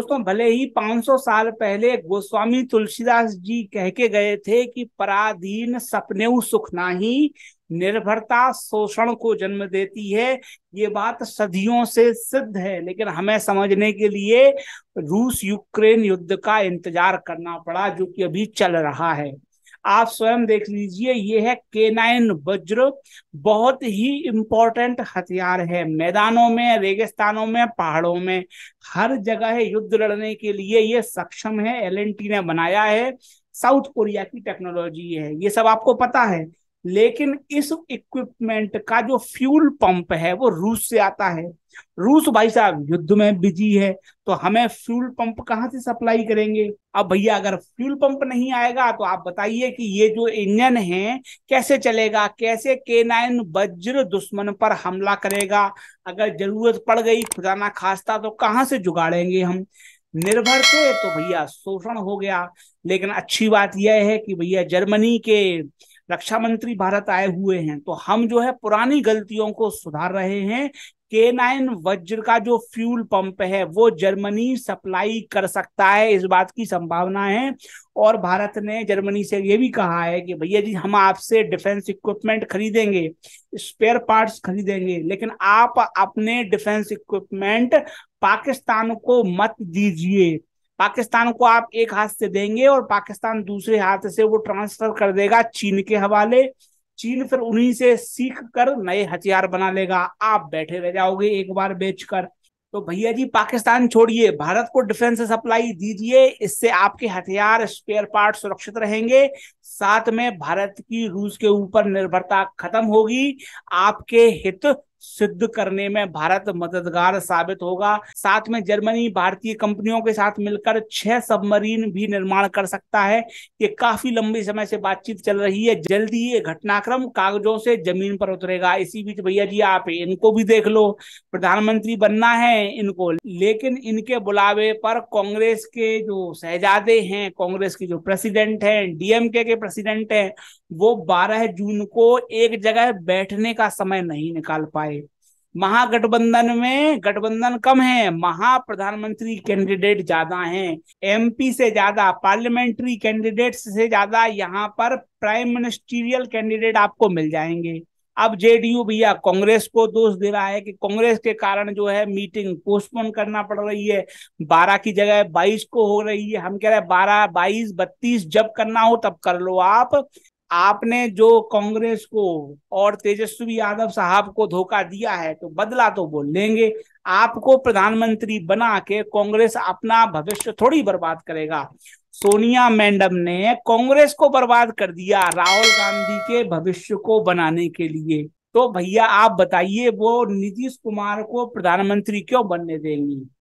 दोस्तों भले ही 500 साल पहले गोस्वामी तुलसीदास जी कह के गए थे कि पराधीन सपने सुख नाही निर्भरता शोषण को जन्म देती है ये बात सदियों से सिद्ध है लेकिन हमें समझने के लिए रूस यूक्रेन युद्ध का इंतजार करना पड़ा जो कि अभी चल रहा है आप स्वयं देख लीजिए ये है केनाइन वज्र बहुत ही इंपॉर्टेंट हथियार है मैदानों में रेगिस्तानों में पहाड़ों में हर जगह है युद्ध लड़ने के लिए ये सक्षम है एल ने बनाया है साउथ कोरिया की टेक्नोलॉजी है ये सब आपको पता है लेकिन इस इक्विपमेंट का जो फ्यूल पंप है वो रूस से आता है रूस भाई साहब युद्ध में बिजी है तो हमें फ्यूल पंप कहाँ से सप्लाई करेंगे अब भैया अगर फ्यूल पंप नहीं आएगा तो आप बताइए कि ये जो इंजन है कैसे चलेगा कैसे के नाइन वज्र दुश्मन पर हमला करेगा अगर जरूरत पड़ गई खुदा ना खास्ता तो कहाँ से जुगाड़ेंगे हम निर्भर थे तो भैया शोषण हो गया लेकिन अच्छी बात यह है कि भैया जर्मनी के रक्षा मंत्री भारत आए हुए हैं तो हम जो है पुरानी गलतियों को सुधार रहे हैं के नाइन वज्र का जो फ्यूल पंप है वो जर्मनी सप्लाई कर सकता है इस बात की संभावना है और भारत ने जर्मनी से ये भी कहा है कि भैया जी हम आपसे डिफेंस इक्विपमेंट खरीदेंगे स्पेयर पार्ट्स खरीदेंगे लेकिन आप अपने डिफेंस इक्विपमेंट पाकिस्तान को मत दीजिए पाकिस्तान को आप एक हाथ से देंगे और पाकिस्तान दूसरे हाथ से वो ट्रांसफर कर देगा चीन के हवाले चीन फिर उन्हीं से सीख कर नए हथियार बना लेगा आप बैठे रह जाओगे एक बार बेचकर तो भैया जी पाकिस्तान छोड़िए भारत को डिफेंस सप्लाई दीजिए इससे आपके हथियार स्पेयर पार्ट सुरक्षित रहेंगे साथ में भारत की रूस के ऊपर निर्भरता खत्म होगी आपके हित सिद्ध करने में भारत मददगार साबित होगा साथ में जर्मनी भारतीय कंपनियों के साथ मिलकर छह सबमरीन भी निर्माण कर सकता है ये काफी लंबे समय से बातचीत चल रही है जल्दी ये घटनाक्रम कागजों से जमीन पर उतरेगा इसी बीच भैया जी आप इनको भी देख लो प्रधानमंत्री बनना है इनको लेकिन इनके बुलावे पर कांग्रेस के जो शहजादे हैं कांग्रेस के जो प्रेसिडेंट हैं डीएमके के प्रेसिडेंट हैं वो 12 जून को एक जगह बैठने का समय नहीं निकाल पाए महागठबंधन में गठबंधन कम है महा प्रधानमंत्री कैंडिडेट ज्यादा हैं एमपी से ज्यादा पार्लियामेंट्री कैंडिडेट से ज्यादा यहाँ पर प्राइम मिनिस्टीरियल कैंडिडेट आपको मिल जाएंगे अब जेडीयू भैया कांग्रेस को दोष दे रहा है कि कांग्रेस के कारण जो है मीटिंग पोस्टपोन करना पड़ रही है बारह की जगह बाईस को हो रही है हम कह रहे हैं बारह बाईस बत्तीस जब करना हो तब कर लो आप आपने जो कांग्रेस को और तेजस्वी यादव साहब को धोखा दिया है तो बदला तो बोल लेंगे आपको प्रधानमंत्री बना के कांग्रेस अपना भविष्य थोड़ी बर्बाद करेगा सोनिया मैंडम ने कांग्रेस को बर्बाद कर दिया राहुल गांधी के भविष्य को बनाने के लिए तो भैया आप बताइए वो नीतीश कुमार को प्रधानमंत्री क्यों बनने देंगी